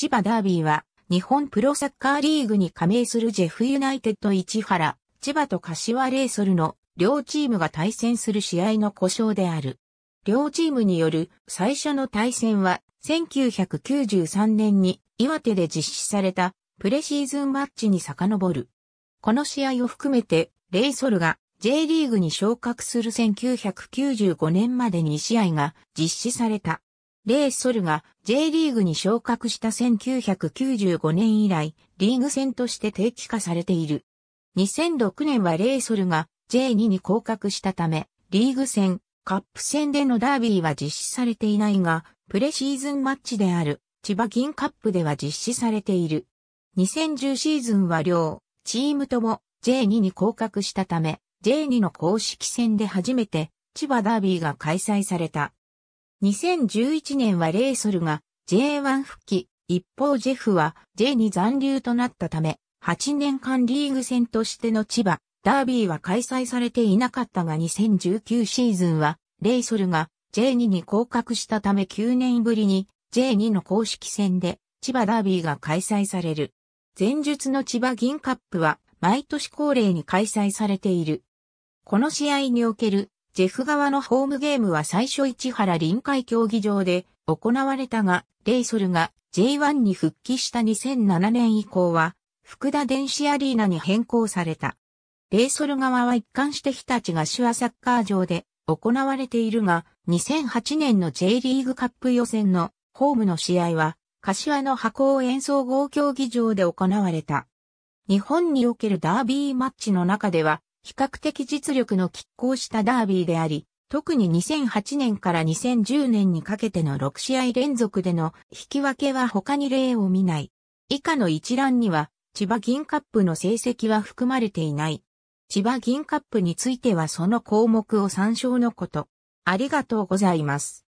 千葉ダービーは、日本プロサッカーリーグに加盟するジェフユナイテッド市原、千葉と柏レイソルの両チームが対戦する試合の故障である。両チームによる最初の対戦は、1993年に岩手で実施されたプレシーズンマッチに遡る。この試合を含めて、レイソルが J リーグに昇格する1995年までに試合が実施された。レイソルが J リーグに昇格した1995年以来、リーグ戦として定期化されている。2006年はレイソルが J2 に降格したため、リーグ戦、カップ戦でのダービーは実施されていないが、プレシーズンマッチである千葉銀カップでは実施されている。2010シーズンは両チームとも J2 に降格したため、J2 の公式戦で初めて千葉ダービーが開催された。2011年はレイソルが J1 復帰、一方ジェフは J 2残留となったため、8年間リーグ戦としての千葉、ダービーは開催されていなかったが2019シーズンは、レイソルが J2 に降格したため9年ぶりに J2 の公式戦で千葉ダービーが開催される。前述の千葉銀カップは毎年恒例に開催されている。この試合におけるジェフ側のホームゲームは最初市原臨海競技場で行われたが、レイソルが J1 に復帰した2007年以降は、福田電子アリーナに変更された。レイソル側は一貫して日立が手話サッカー場で行われているが、2008年の J リーグカップ予選のホームの試合は、柏の箱を演奏合競技場で行われた。日本におけるダービーマッチの中では、比較的実力の拮抗したダービーであり、特に2008年から2010年にかけての6試合連続での引き分けは他に例を見ない。以下の一覧には、千葉銀カップの成績は含まれていない。千葉銀カップについてはその項目を参照のこと。ありがとうございます。